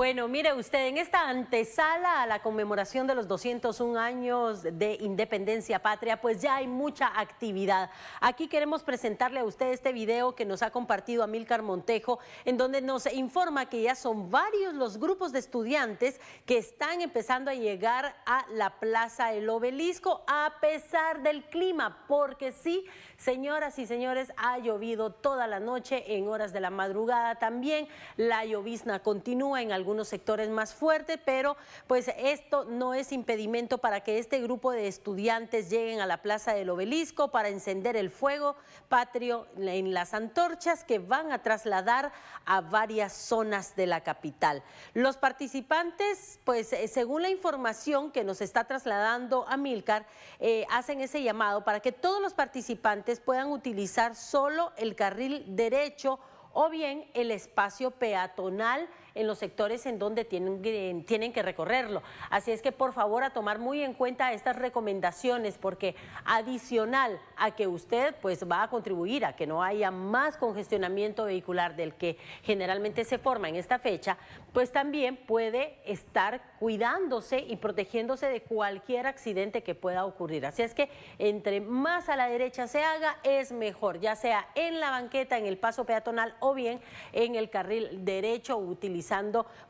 Bueno, mire usted, en esta antesala a la conmemoración de los 201 años de independencia patria, pues ya hay mucha actividad. Aquí queremos presentarle a usted este video que nos ha compartido Amílcar Montejo, en donde nos informa que ya son varios los grupos de estudiantes que están empezando a llegar a la Plaza el Obelisco, a pesar del clima, porque sí, señoras y señores, ha llovido toda la noche, en horas de la madrugada también, la llovizna continúa en algunos unos sectores más fuertes, pero pues esto no es impedimento para que este grupo de estudiantes lleguen a la Plaza del Obelisco para encender el fuego patrio en las antorchas que van a trasladar a varias zonas de la capital. Los participantes, pues eh, según la información que nos está trasladando a Milcar, eh, hacen ese llamado para que todos los participantes puedan utilizar solo el carril derecho o bien el espacio peatonal en los sectores en donde tienen, tienen que recorrerlo. Así es que por favor a tomar muy en cuenta estas recomendaciones porque adicional a que usted pues va a contribuir a que no haya más congestionamiento vehicular del que generalmente se forma en esta fecha, pues también puede estar cuidándose y protegiéndose de cualquier accidente que pueda ocurrir. Así es que entre más a la derecha se haga es mejor, ya sea en la banqueta, en el paso peatonal o bien en el carril derecho utilizado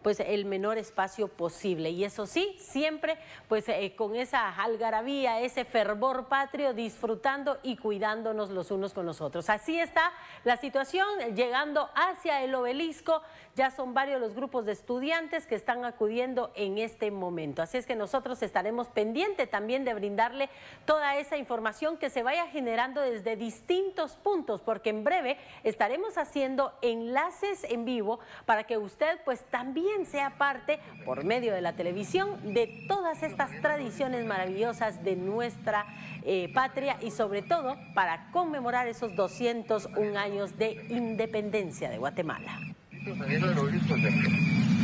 pues el menor espacio posible. Y eso sí, siempre pues eh, con esa algarabía, ese fervor patrio, disfrutando y cuidándonos los unos con los otros. Así está la situación, llegando hacia el obelisco, ya son varios los grupos de estudiantes que están acudiendo en este momento. Así es que nosotros estaremos pendientes también de brindarle toda esa información que se vaya generando desde distintos puntos, porque en breve estaremos haciendo enlaces en vivo para que usted pues también sea parte, por medio de la televisión, de todas estas tradiciones maravillosas de nuestra eh, patria y sobre todo para conmemorar esos 201 años de independencia de Guatemala. Pues,